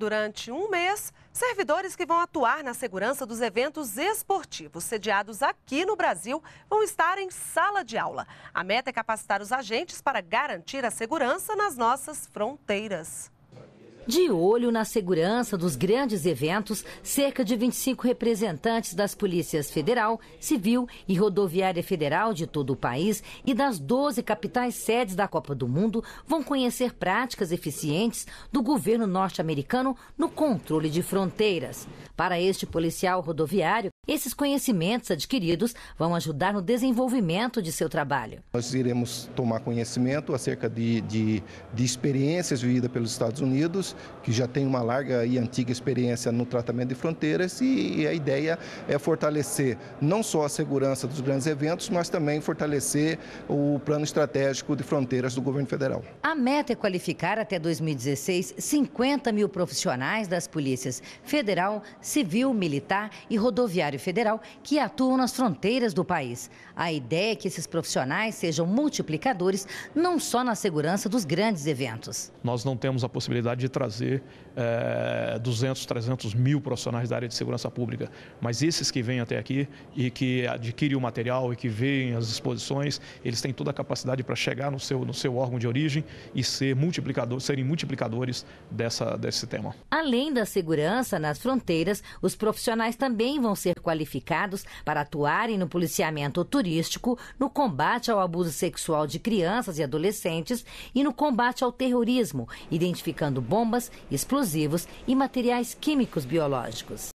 durante um mês, servidores que vão atuar na segurança dos eventos esportivos sediados aqui no Brasil vão estar em sala de aula. A meta é capacitar os agentes para garantir a segurança nas nossas fronteiras. De olho na segurança dos grandes eventos, cerca de 25 representantes das polícias federal, civil e rodoviária federal de todo o país e das 12 capitais sedes da Copa do Mundo vão conhecer práticas eficientes do governo norte-americano no controle de fronteiras. Para este policial rodoviário, esses conhecimentos adquiridos vão ajudar no desenvolvimento de seu trabalho. Nós iremos tomar conhecimento acerca de, de, de experiências vividas pelos Estados Unidos, que já tem uma larga e antiga experiência no tratamento de fronteiras, e, e a ideia é fortalecer não só a segurança dos grandes eventos, mas também fortalecer o plano estratégico de fronteiras do governo federal. A meta é qualificar até 2016 50 mil profissionais das polícias federal, civil, militar e rodoviário Federal que atuam nas fronteiras do país. A ideia é que esses profissionais sejam multiplicadores não só na segurança dos grandes eventos. Nós não temos a possibilidade de trazer é, 200, 300 mil profissionais da área de segurança pública, mas esses que vêm até aqui e que adquirem o material e que veem as exposições, eles têm toda a capacidade para chegar no seu, no seu órgão de origem e ser multiplicador, serem multiplicadores dessa, desse tema. Além da segurança nas fronteiras, os profissionais também vão ser qualificados para atuarem no policiamento turístico, no combate ao abuso sexual de crianças e adolescentes e no combate ao terrorismo, identificando bombas, explosivos e materiais químicos biológicos.